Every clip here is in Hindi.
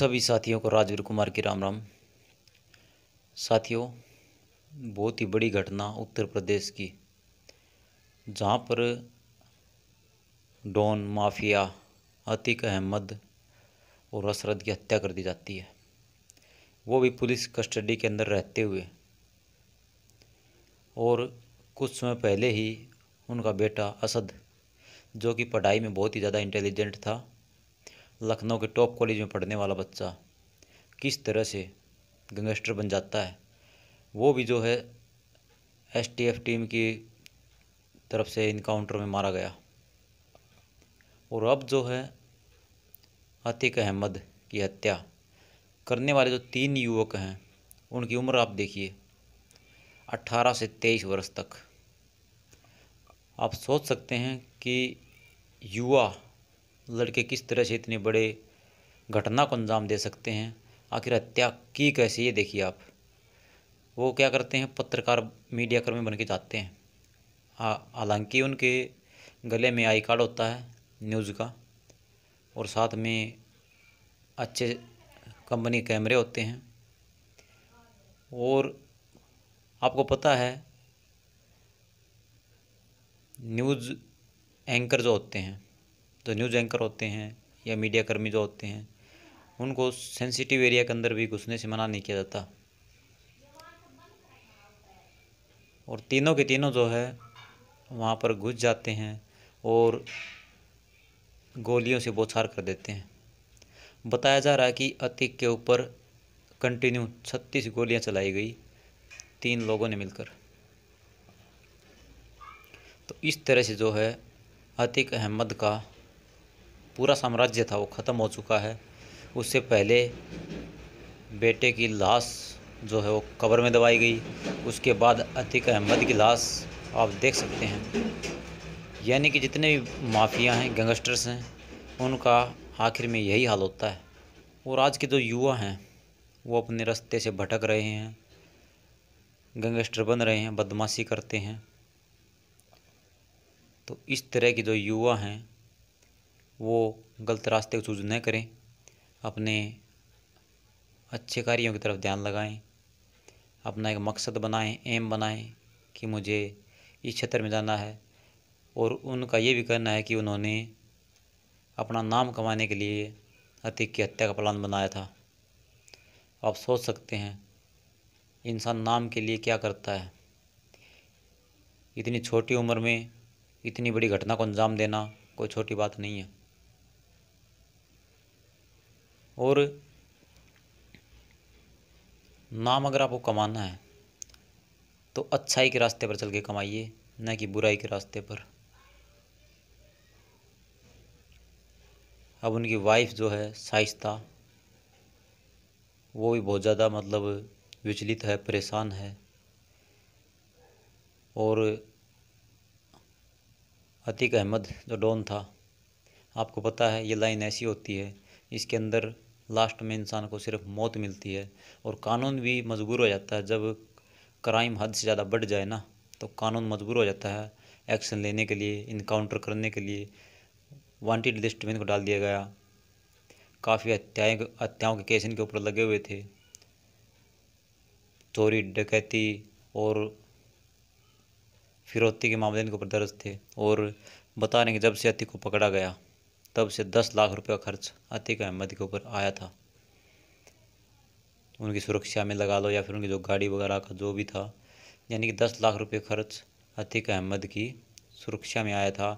सभी साथियों को राजवीर कुमार की राम राम साथियों बहुत ही बड़ी घटना उत्तर प्रदेश की जहां पर डॉन माफिया अतिक अहमद और असरद की हत्या कर दी जाती है वो भी पुलिस कस्टडी के अंदर रहते हुए और कुछ समय पहले ही उनका बेटा असद जो कि पढ़ाई में बहुत ही ज़्यादा इंटेलिजेंट था लखनऊ के टॉप कॉलेज में पढ़ने वाला बच्चा किस तरह से गंगस्टर बन जाता है वो भी जो है एसटीएफ टीम की तरफ से इनकाउंटर में मारा गया और अब जो है अतिक अहमद की हत्या करने वाले जो तीन युवक हैं उनकी उम्र आप देखिए अट्ठारह से तेईस वर्ष तक आप सोच सकते हैं कि युवा लड़के किस तरह से इतने बड़े घटना को अंजाम दे सकते हैं आखिर हत्या की कैसे ये देखिए आप वो क्या करते हैं पत्रकार मीडिया कर्मी बन के जाते हैं हालांकि उनके गले में आई कार्ड होता है न्यूज़ का और साथ में अच्छे कंपनी कैमरे होते हैं और आपको पता है न्यूज़ एंकर जो होते हैं जो न्यूज़ एंकर होते हैं या मीडिया कर्मी जो होते हैं उनको सेंसिटिव एरिया के अंदर भी घुसने से मना नहीं किया जाता और तीनों के तीनों जो है वहाँ पर घुस जाते हैं और गोलियों से बोछार कर देते हैं बताया जा रहा है कि अतिक के ऊपर कंटिन्यू छत्तीस गोलियां चलाई गई तीन लोगों ने मिलकर तो इस तरह से जो है अतिक अहमद का पूरा साम्राज्य था वो ख़त्म हो चुका है उससे पहले बेटे की लाश जो है वो कब्र में दबाई गई उसके बाद अतिक अहमद की लाश आप देख सकते हैं यानी कि जितने भी माफिया हैं गंगस्टर्स हैं उनका आखिर में यही हाल होता है और आज के जो युवा हैं वो अपने रास्ते से भटक रहे हैं गैंगस्टर बन रहे हैं बदमाशी करते हैं तो इस तरह के जो युवा हैं वो गलत रास्ते को चूज न करें अपने अच्छे कार्यों की तरफ ध्यान लगाएं अपना एक मकसद बनाएं एम बनाएं कि मुझे इस क्षेत्र में जाना है और उनका ये भी कहना है कि उन्होंने अपना नाम कमाने के लिए अतीक की हत्या का प्लान बनाया था आप सोच सकते हैं इंसान नाम के लिए क्या करता है इतनी छोटी उम्र में इतनी बड़ी घटना को अंजाम देना कोई छोटी बात नहीं है और नाम अगर आपको कमाना है तो अच्छाई के रास्ते पर चल के कमाइए न कि बुराई के रास्ते पर अब उनकी वाइफ जो है साइस्ता वो भी बहुत ज़्यादा मतलब विचलित है परेशान है और अतीक अहमद जो डॉन था आपको पता है ये लाइन ऐसी होती है इसके अंदर लास्ट में इंसान को सिर्फ मौत मिलती है और कानून भी मजबूर हो जाता है जब क्राइम हद से ज़्यादा बढ़ जाए ना तो कानून मजबूर हो जाता है एक्शन लेने के लिए इनकाउंटर करने के लिए वांटेड लिस्ट में इनको डाल दिया गया काफ़ी हत्याएँ हत्याओं के केस इनके ऊपर लगे हुए थे चोरी डकैती और फिरौती के मामले इनके ऊपर दर्ज थे और बता रहे कि जब से अति को पकड़ा गया तब से दस लाख रुपये का खर्च अतिक अहमद के ऊपर आया था उनकी सुरक्षा में लगा लो या फिर उनकी जो गाड़ी वगैरह का जो भी था यानी कि दस लाख रुपये खर्च अतिक अहमद की सुरक्षा में आया था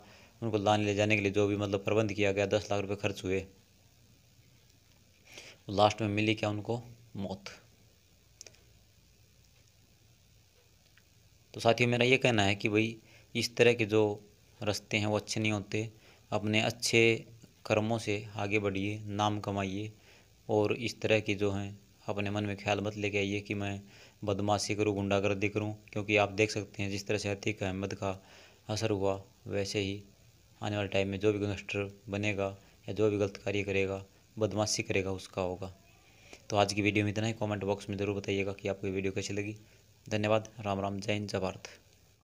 उनको लाने ले जाने के लिए जो भी मतलब प्रबंध किया गया दस लाख रुपये खर्च हुए लास्ट में मिली क्या उनको मौत तो साथियों मेरा ये कहना है कि भाई इस तरह के जो रास्ते हैं वो अच्छे नहीं होते अपने अच्छे कर्मों से आगे बढ़िए नाम कमाइए और इस तरह की जो हैं अपने मन में ख्याल मत लेके आइए कि मैं बदमाशी करूँ गुंडागर्दी करूँ क्योंकि आप देख सकते हैं जिस तरह से अतीक अहमद का असर हुआ वैसे ही आने वाले टाइम में जो भी गंगस्टर बनेगा या जो भी गलत कार्य करेगा बदमाशी करेगा उसका होगा तो आज की वीडियो में इतना ही कमेंट बॉक्स में ज़रूर बताइएगा कि आपको वीडियो कैसी लगी धन्यवाद राम राम जय हिंद जय भारत